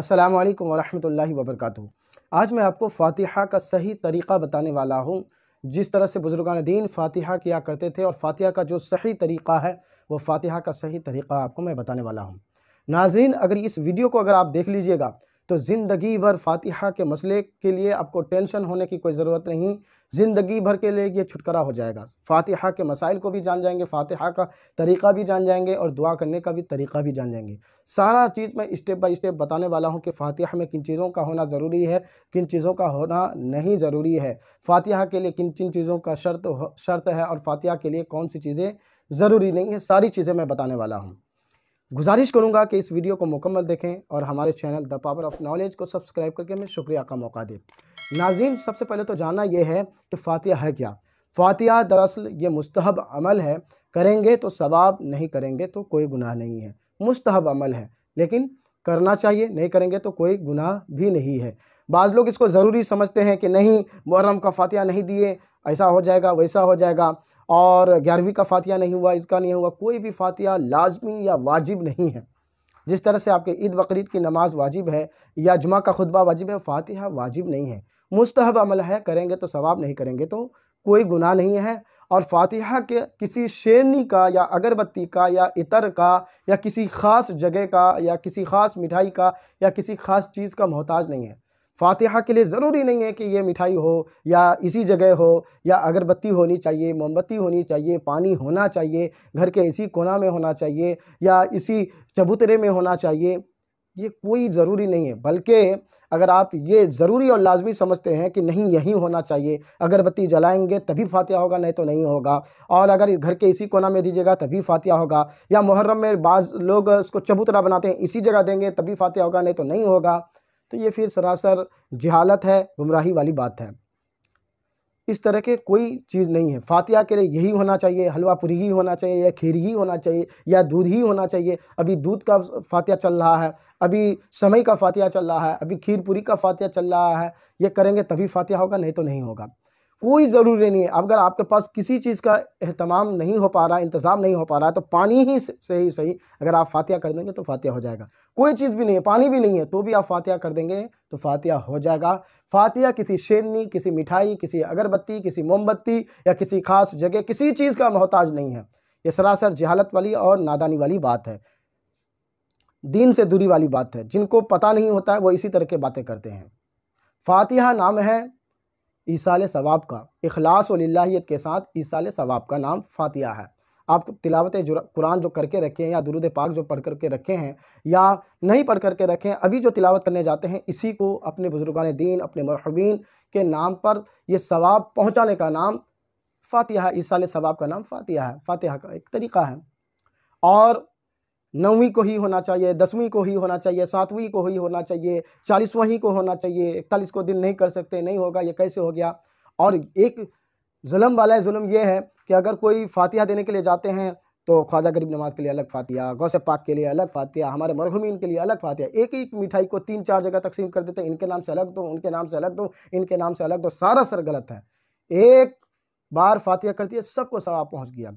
अस्सलाम वालेकुम वरहमतुल्लाहि वबरकातुहू आज मैं आपको फातिहा का सही तरीक़ा बताने वाला हूँ जिस तरह से बुज़ुर्गान दीन फातिहा किया करते थे और फातिहा का जो सही तरीक़ा है वो फातिहा का सही तरीक़ा आपको मैं बताने वाला हूँ नाजरीन अगर इस वीडियो को अगर आप देख लीजिएगा तो ज़िंदगी भर फातिहा के मसले के लिए आपको टेंशन होने की कोई ज़रूरत नहीं ज़िंदगी भर के लिए ये छुटकारा हो जाएगा फातिहा के मसाइल को भी जान जाएंगे फातिहा का तरीक़ा भी जान जाएंगे और दुआ करने का भी तरीक़ा भी जान जाएंगे सारा चीज़ मैं स्टेप बाय स्टेप बताने वाला हूँ कि फातिहा में किन चीज़ों का होना ज़रूरी है किन चीज़ों का होना नहीं ज़रूरी है फातिहा के लिए किन किन चीज़ों का शर्त शर्त है और फातिहा के लिए कौन सी चीज़ें ज़रूरी नहीं है सारी चीज़ें मैं बताने वाला हूँ गुजारिश करूँगा कि इस वीडियो को मुकम्मल देखें और हमारे channel the power of knowledge को सब्सक्राइब करके हमें शुक्रिया का मौका दें नाजीन सबसे पहले तो जानना यह है कि फातिया है क्या फातिया दरअसल ये मुस्तहब अमल है करेंगे तो सवाब नहीं करेंगे तो कोई गुनाह नहीं है मुस्तहब अमल है लेकिन करना चाहिए नहीं करेंगे तो कोई गुनाह भी नहीं है बाज़ लोग इसको ज़रूरी समझते हैं कि नहीं मुहर्रम का फातिया नहीं दिए ऐसा हो जाएगा वैसा हो जाएगा और ग्यारहवीं का फातिया नहीं हुआ इसका नहीं हुआ कोई भी फातिया लाजमी या वाजिब नहीं है जिस तरह से आपके ईद बकरीद की नमाज़ वाजिब है या जुमा का खुतबा वाजिब है फातिहा वाजिब नहीं है मुस्तहब अमल है करेंगे तो सवाब नहीं करेंगे तो कोई गुनाह नहीं है और फातिहा के किसी शेरनी का या अगरबत्ती का या इतर का या किसी ख़ास जगह का या किसी ख़ास मिठाई का या किसी ख़ास चीज़ का मोहताज नहीं है फातिहा के लिए ज़रूरी नहीं है कि ये मिठाई हो या इसी जगह हो या अगरबत्ती होनी चाहिए मोमबत्ती होनी चाहिए पानी होना चाहिए घर के इसी कोना में होना चाहिए या इसी चबूतरे में होना चाहिए ये कोई ज़रूरी नहीं है बल्कि अगर आप ये ज़रूरी और लाजमी समझते हैं कि नहीं यही होना चाहिए अगरबत्ती जलाएंगे तभी फातिहा होगा नहीं तो नहीं होगा और अगर घर के इसी कोना में दीजिएगा तभी फातिहा होगा या मुहर्रम में बाज़ लोग उसको चबूतरा बनाते हैं इसी जगह देंगे तभी फातिहा होगा नहीं तो नहीं होगा तो ये फिर सरासर जहालत है गुमराही वाली बात है इस तरह के कोई चीज़ नहीं है फातिया के लिए यही होना चाहिए हलवा पूरी ही होना चाहिए या खीर ही होना चाहिए या दूध ही होना चाहिए अभी दूध का फातिया चल रहा है अभी समय का फातिया चल रहा है अभी खीर पूरी का फातिया चल रहा है ये करेंगे तभी फातिया होगा नहीं तो नहीं होगा कोई ज़रूरी नहीं है अगर आपके पास किसी चीज़ का अहतमाम नहीं हो पा रहा इंतज़ाम नहीं हो पा रहा तो पानी ही से ही सही अगर आप फातिया कर देंगे तो फातिया हो जाएगा कोई चीज़ भी नहीं है पानी भी नहीं है तो भी आप फातिया कर देंगे तो फातिया हो जाएगा फातिया किसी शेरनी किसी मिठाई किसी अगरबत्ती किसी मोमबत्ती या किसी खास जगह किसी चीज़ का मोहताज नहीं है ये सरासर जहालत वाली और नादानी वाली बात है दीन से दूरी वाली बात है जिनको पता नहीं होता है वो इसी तरह के बातें करते हैं फातिहा नाम है ईसाल सवाब का अखलास वल्लाहियत के साथ ईसाल सवाब का नाम फातिया है आप तिलावत कुरान जो करके रखे हैं या दुरुद पाक जो पढ़ करके रखे हैं या नहीं पढ़ करके रखे हैं अभी जो तिलावत करने जाते हैं इसी को अपने बुज़ुर्गान दीन अपने मरहबीन के नाम पर यह सवाब पहुँचाने का नाम फ़ातिहा ईसाल सवाब का नाम फ़ातिहा है फ़ातिहा का एक तरीका है और नौवीं को ही होना चाहिए दसवीं को ही होना चाहिए सातवीं को ही होना चाहिए चालीसवा ही को होना चाहिए इकतालीस को दिन नहीं कर सकते नहीं होगा ये कैसे हो गया और एक जुलम वाला जुलम ये है कि अगर कोई फातिहा देने के लिए जाते हैं तो ख्वाजा गरीब नमाज के लिए अलग फातिया गौसे पाक के लिए अलग फातिया हमारे मरहूमिन के लिए अलग फातिया एक एक मिठाई को तीन चार जगह तकसीम कर देते हैं इनके नाम से अलग दो उनके नाम से अलग दो इनके नाम से अलग दो सारा सर गलत है एक बार फातिया करती है सबको सवाब पहुँच गया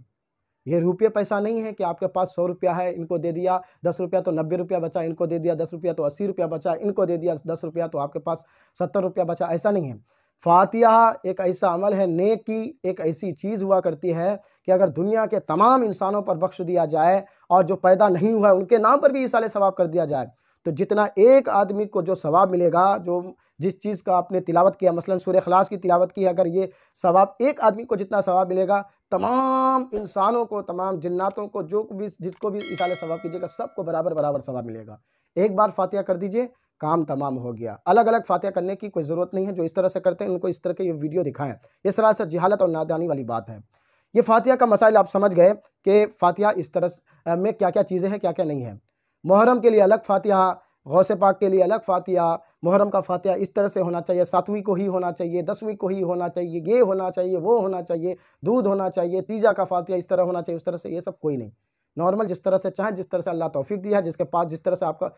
ये रुपये पैसा नहीं है कि आपके पास सौ रुपया है इनको दे दिया दस रुपया तो नब्बे रुपया बचा इनको दे दिया दस रुपया तो अस्सी रुपया बचा इनको दे दिया दस रुपया तो आपके पास सत्तर रुपया बचा ऐसा नहीं है फातिहा एक ऐसा अमल है नेक की एक ऐसी चीज़ हुआ करती है कि अगर दुनिया के तमाम इंसानों पर बख्श दिया जाए और जो पैदा नहीं हुआ है उनके नाम पर भी साल सवाब कर दिया जाए तो जितना एक आदमी को जो सवाब मिलेगा जो जिस चीज़ का आपने तिलावत किया मसलन सूर्य खलास की तिलावत की अगर ये सवाब एक आदमी को जितना सवाब मिलेगा तमाम इंसानों को तमाम जन्नातों को जो भी जिसको भी इसाले सवाब कीजिएगा सबको बराबर बराबर सवाब मिलेगा एक बार फातिया कर दीजिए काम तमाम हो गया अलग अलग फातिया करने की कोई ज़रूरत नहीं है जो इस तरह से करते हैं उनको इस तरह के ये वीडियो दिखाएं ये सरासर जहालत और नादानी वाली बात है ये फ़ातिया का मसाइल आप समझ गए कि फ़ातिया इस तरह में क्या क्या चीज़ें हैं क्या क्या नहीं है मुहर्रम के लिए अलग फातिहा गौस पाक के लिए अलग फातिहा मुहर्रम का फातिहा इस तरह से होना चाहिए सातवीं को ही होना चाहिए दसवीं को ही होना चाहिए ये होना चाहिए वो होना चाहिए दूध होना चाहिए तीजा का फातिहा इस तरह होना चाहिए उस तरह से ये सब कोई नहीं नॉर्मल जिस तरह से चाहे जिस तरह से अल्लाह तौफीक दिया है जिसके पास जिस तरह से आपका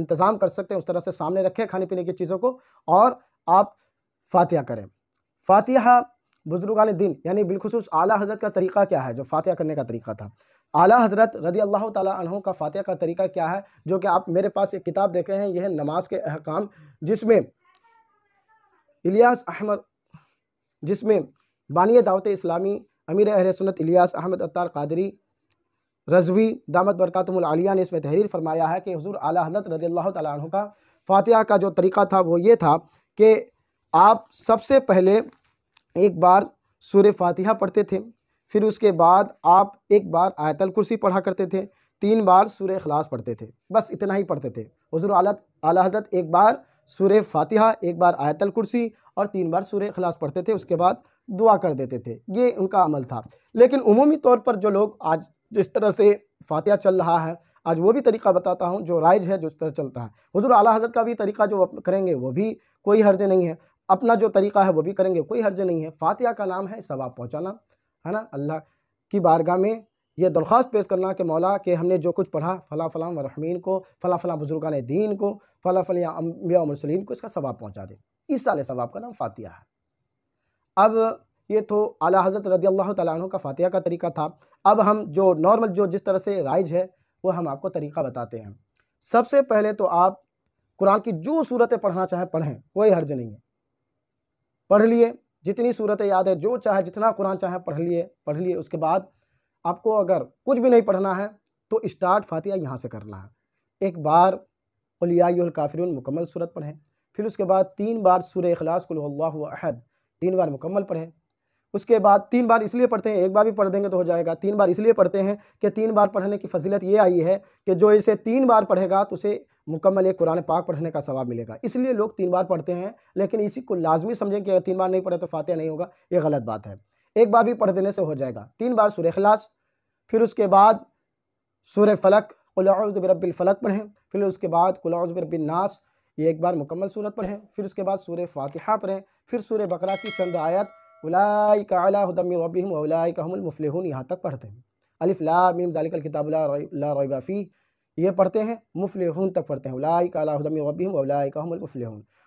इंतज़ाम कर सकते हैं उस तरह से सामने रखें खाने पीने की चीज़ों को और आप फातिहा करें फातिहा बुजुर्गान दिन यानी बिलखसूस आला हजरत का तरीक़ा क्या है जो फातिहा करने का तरीक़ा था आला हज़रत रदी अल्लाह तहों का फातह का तरीका क्या है जो कि आप मेरे पास एक किताब देखे हैं यह है नमाज के अहकाम जिसमें इलियास अहमद जिसमें बानिय दावत इस्लामी अमीर अहर सुनत इलियास अहमद अत्तार कादरी रजवी दामद बरकतमालिया ने इसमें तहरीर फरमाया है कि हजूर आला हजरत रदी अल्लाह तहों का फातह का जो तरीका था वो ये था कि आप सबसे पहले एक बार सूर्य फातिहा पढ़ते थे फिर उसके बाद आप एक बार आयतल कुर्सी पढ़ा करते थे तीन बार सूर अखलास पढ़ते थे बस इतना ही पढ़ते थे हजूर आला हजरत एक बार सूर फातिहा एक बार आयतल कुर्सी और तीन बार सूर खलास पढ़ते थे उसके बाद दुआ कर देते थे ये उनका अमल था लेकिन अमूमी तौर पर जो लोग आज जिस तरह से फातिहा चल रहा है आज वो भी तरीका बताता हूँ जो राइज है जो इस तरह चलता है हजूर आला हजरत का भी तरीका जो करेंगे वो भी कोई हर्ज नहीं है अपना जो तरीका है वो भी करेंगे कोई हर्ज नहीं है फातिहा का नाम है सवाब पहुँचाना है ना अल्लाह की बारगाह में यह दरख्वास्त पेश करना कि मौला के हमने जो कुछ पढ़ा फ़ला फ़लाँ वरहमीन को फ़ला फ़लाँ बुजुर्गान दीन को फ़ला फ़लिया अम्बिया मरसलिन को इसका सवाब पहुँचा दे इस साल सवाब का नाम फ़ातिया है अब ये तो अला हज़रत रदी अल्लाह तु का फ़ातिया का तरीका था अब हम जो नॉर्मल जो जिस तरह से राइज है वह हम आपको तरीका बताते हैं सबसे पहले तो आप कुरान की जो सूरतें पढ़ना चाहें पढ़ें कोई हर्ज नहीं है पढ़ लिए जितनी सूरत याद है जो चाहे जितना कुरान चाहे पढ़ लिए पढ़ लिए उसके बाद आपको अगर कुछ भी नहीं पढ़ना है तो स्टार्ट फातिया यहाँ से करना है एक बार उलियाल काफिर मुकम्मल सूरत पढ़ें फिर उसके बाद तीन बार सूर अखलास अहद तीन बार मुकम्मल पढ़ें उसके बाद तीन बार इसलिए पढ़ते हैं एक बार भी पढ़ देंगे तो हो जाएगा तीन बार इसलिए पढ़ते हैं कि तीन बार पढ़ने की फजीलत ये आई है कि जो इसे तीन बार पढ़ेगा तो उसे मुकम्मल एक कुरान पाक पढ़ने का सवाब मिलेगा इसलिए लोग तीन बार पढ़ते हैं लेकिन इसी को लाजमी समझें कि अगर तीन बार नहीं पढ़े तो फातह नहीं होगा ये गलत बात है एक बार भी पढ़ देने से हो जाएगा तीन बार सूर्य खलास फिर उसके बाद सूर फलक फलक पढ़ें फिर उसके बाद नास ये एक बार मुकम्मल सूरत पढ़ें फिर उसके बाद सूर्य फातिहा पढ़ें फिर सूर्य बकरा की चंद आयत उलाई कालादमिरबिम यहाँ तक पढ़ते हैं अलिफ़ मीम ये पढ़ते हैं मुफल तक पढ़ते हैं उलाइक अलादम वबीम का मुफल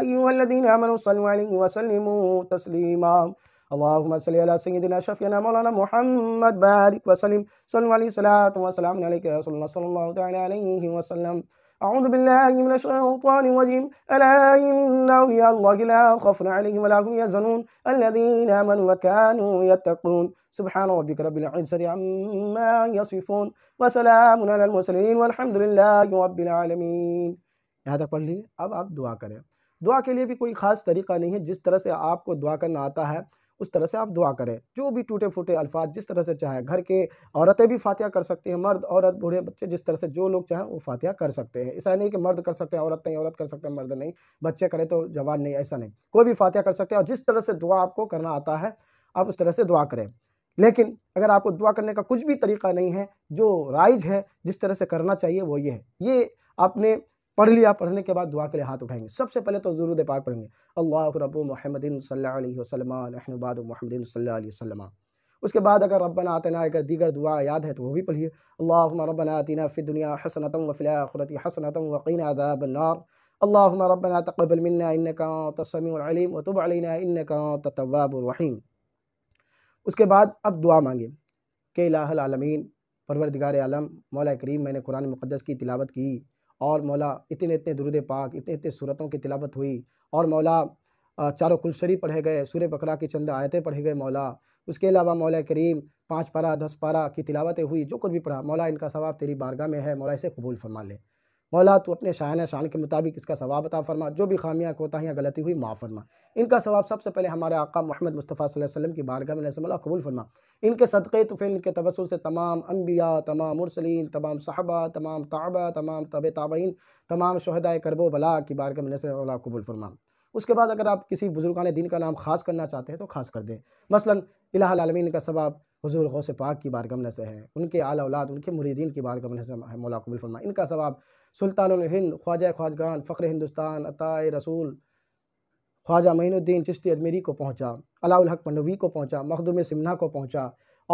أيها الذين آمنوا صلوا عليه وسلموا تسليما اللهم صل على سيدنا شفينا مولانا محمد بارك وسلم صلوا عليه الصلاة والسلام عليك يا رسول الله صلى الله تعالى عليه وسلم أعوذ بالله من الشيطان الرجيم ألا إن أولياء الله لا خوف عليهم ولا هم يحزنون الذين آمنوا وكانوا يتقون سبحان ربك رب العزة عما يصفون وسلام على المرسلين والحمد لله رب العالمين هذا तक पढ़ أب अब आप दुआ के लिए भी कोई ख़ास तरीका नहीं है जिस तरह से आपको दुआ करना आता है उस तरह से आप दुआ करें जो भी टूटे फूटे अल्फाज जिस तरह से चाहे घर के औरतें भी फातिहा कर सकती हैं मर्द औरत बूढ़े बच्चे जिस तरह से जो लोग चाहें वो फातिहा कर सकते हैं ऐसा नहीं कि मर्द कर सकते हैं औरत नहीं औरत कर सकते हैं मर्द नहीं बच्चे करें तो जवान नहीं ऐसा नहीं कोई भी फातिहा कर सकते हैं और जिस तरह से दुआ आपको करना आता है आप उस तरह से दुआ करें लेकिन अगर आपको दुआ करने का कुछ भी तरीका नहीं है जो राइज है जिस तरह से करना चाहिए वो ये है ये आपने पढ़ लिया पढ़ने के बाद दुआ के लिए हाथ उठाएंगे सबसे पहले तो ज़रूर पाक पढ़ेंगे अल्लाह रब महमदिन सल्लाबाद महमदिन सल्ला उसके बाद अगर रबना आतना अगर दीगर दुआ याद है तो वो भी पढ़िए अल्लाह रबना आतना फ़िर दुनिया हसनतम वफ़िलखरती हसनतम वकीन अदाबनार اللهم ربنا تقبل منا إنك أنت السميع العليم وتب علينا إنك أنت التواب الرحيم उसके बाद अब दुआ मांगे के लाहल आलमीन परवरदिगार आलम मौला करीम मैंने कुरान मुक़दस की तिलावत की और मौला इतने इतने दुरुद पाक इतने इतने सूरतों की तिलावत हुई और मौला चारों कुलशरी पढ़े गए सूर्य बकरा की चंद आयतें पढ़े गए मौला उसके अलावा मौला करीम पाँच पारा दस पारा की तिलावतें हुई जो कुछ भी पढ़ा मौला इनका सवाब तेरी बारगाह में है मौला इसे कबूल फरमा ले मौला तो अपने शायन शान के मुताबिक इसका सवाब अता फरमा जो भी खामियाँ कोताहियाँ गलती हुई माँ फरमा इनका सवाब सबसे पहले हमारे आका मोहम्मद मुस्तफ़ा वसम की बारगाह में नसमल्ला कबूल फरमा इनके सदक़े तो के इनके से तमाम अम्बिया तमाम मुरसलिन तमाम साहबा तमाम ताबा तमाम तब ताबीन तमाम शहदा करबो बला की बारगाह में नसमल्ला कबूल फरमा उसके बाद अगर आप किसी बुजुर्गान दिन का नाम खास करना चाहते हैं तो खास कर दें मसलन इलामीन का सवाब हजूर से पाक की बारगमन से है उनके आला औलाद उनके मुरीदीन की बारगमन से मौला फरमा इनका सवाब सुल्तान हिंद ख्वाजा ख्वाजगान फ़ख्र हिंदुस्तान अताए रसूल ख्वाजा महीनुद्दीन चिश्ती अजमेरी को पहुँचा अलाउल हक पंडवी को पहुँचा मखदूम सिमना को पहुँचा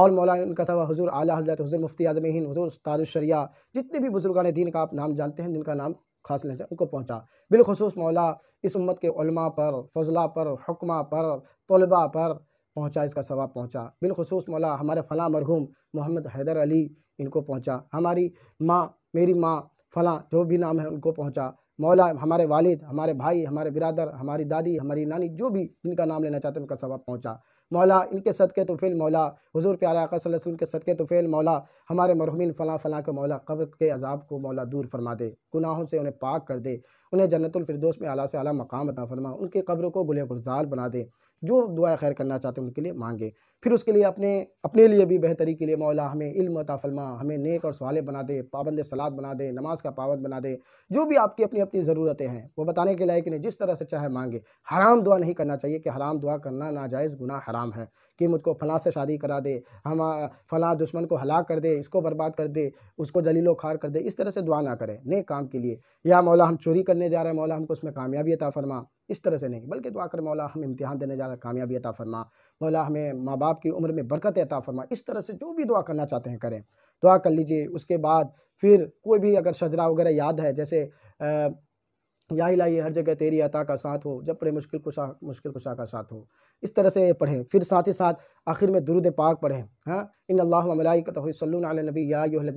और मौलाना इनका सवा हजूर आला हजरत हजर मुफ्ती आजम हिंद हजूर ताजुशरिया जितने भी बुजुर्गान दीन का आप नाम जानते हैं जिनका नाम खास लेना उनको पहुँचा बिलखसूस मौला इस उम्मत के उलमा पर फजला पर हुक्मा पर तलबा पर पहुँचा इसका सवाब पहुँचा बिलखसूस मौला हमारे फला मरहूम मोहम्मद हैदर अली इनको पहुँचा हमारी माँ मेरी माँ फला जो भी नाम है उनको पहुँचा मौला हमारे वालिद हमारे भाई हमारे बिरादर हमारी दादी हमारी नानी जो भी जिनका नाम लेना चाहते हैं उनका सवाब पहुँचा मौला इनके सदक़े तो फ़िल मौला हज़ूर प्यारा आका के सदक़े तो फ़िल मौला हमारे मरहुमिन फ़लाँ फ़लाँ के मौला कब्र के अजाब को मौला दूर फरमा दे गुनाहों से उन्हें पाक कर दे उन्हें जन्नतफरदोस में अला से अला मकाम अता फरमा उनके कब्र को गुल गुजार बना दे जो दुआ खैर करना चाहते हैं उनके लिए मांगे फिर उसके लिए अपने अपने लिए भी बेहतरी के लिए मौला हमें इल्म फरमा हमें नेक और सवाले बना दे पाबंद सलाद बना दे नमाज का पाबंद बना दे जो भी आपकी अपनी अपनी ज़रूरतें हैं वो बताने के लायक नहीं जिस तरह से चाहे मांगे हराम दुआ नहीं करना चाहिए कि हराम दुआ करना नाजायज़ गुना हराम हराम है कि मुझको फला से शादी करा दे हम फला दुश्मन को हला कर दे इसको बर्बाद कर दे उसको जलीलो खार कर दे इस तरह से दुआ ना करें नए काम के लिए या मौला हम चोरी करने जा रहे हैं मौला हमको उसमें कामयाबी अता फरमा इस तरह से नहीं बल्कि दुआ कर मौला हम इम्तिहान देने जा रहे हैं कामयाबी अता फरमा मौला हमें माँ बाप की उम्र में बरकत अता फरमा इस तरह से जो भी दुआ करना चाहते हैं करें दुआ कर लीजिए उसके बाद फिर कोई भी अगर शजरा वगैरह याद है जैसे या इलाही हर जगह तेरी अता का साथ हो जब पढ़े मुश्किल कुशा मुश्किल कुशा का साथ हो इस तरह से पढ़ें फिर साथ ही साथ आखिर में दुरुद पाक पढ़ें हाँ इन अल्लाबी याजीन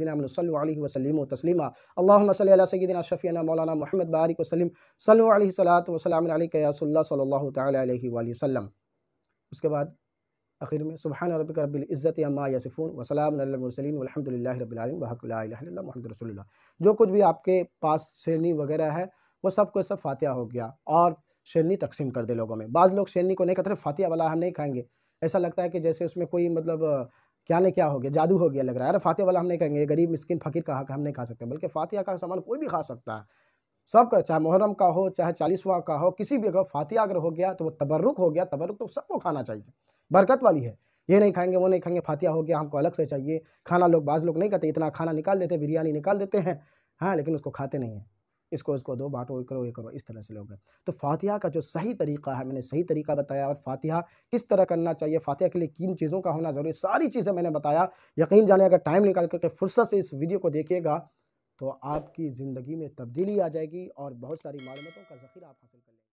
वसलम तस्लिमा अल्लाह सदी शफ़ी मौलाना महमद बारिक वसलम सलात वसलम सल्ला वसलम उसके बाद आखिर में सुबहान रबिक रबिल्ज़त अम्मा यसफ़ून वसलामसलिन अलहमदिल्ला रबीआलम महमद रसोल्ला जो कुछ भी आपके पास श्रेणी वगैरह है वो सब को सब फातिया हो गया और शेरनी तकसीम कर दे लोगों में बाद लोग शेरनी को नहीं कहते तो फातिया वाला हम नहीं खाएंगे ऐसा लगता है कि जैसे उसमें कोई मतलब क्या ने क्या हो गया जादू हो गया लग रहा है अरे फातिया वाला हम नहीं कहेंगे गरीब मिस्किन फकीर का हक हम नहीं खा सकते बल्कि फातिया का सामान कोई भी खा सकता है सब का चाहे मुहर्रम का हो चाहे चालीसवा का हो किसी भी अगर फातिया अगर हो गया तो वो तबर्रुक हो गया तबर्रुक तो सबको खाना चाहिए बरकत वाली है ये नहीं खाएंगे वो नहीं खाएंगे फातिया हो गया हमको अलग से चाहिए खाना लोग बाज़ लोग नहीं कहते इतना खाना निकाल देते बिरयानी निकाल देते हैं हाँ लेकिन उसको खाते नहीं हैं इसको इसको दो बांटो ये करो ये करो इस तरह से लोग तो फातिहा का जो सही तरीका है मैंने सही तरीका बताया और फातिहा किस तरह करना चाहिए फातिहा के लिए किन चीज़ों का होना ज़रूरी सारी चीज़ें मैंने बताया यकीन जाने अगर टाइम निकाल करके फुर्सत से इस वीडियो को देखिएगा तो आपकी ज़िंदगी में तब्दीली आ जाएगी और बहुत सारी मालूमतों का ज़खीरा आप हासिल करेंगे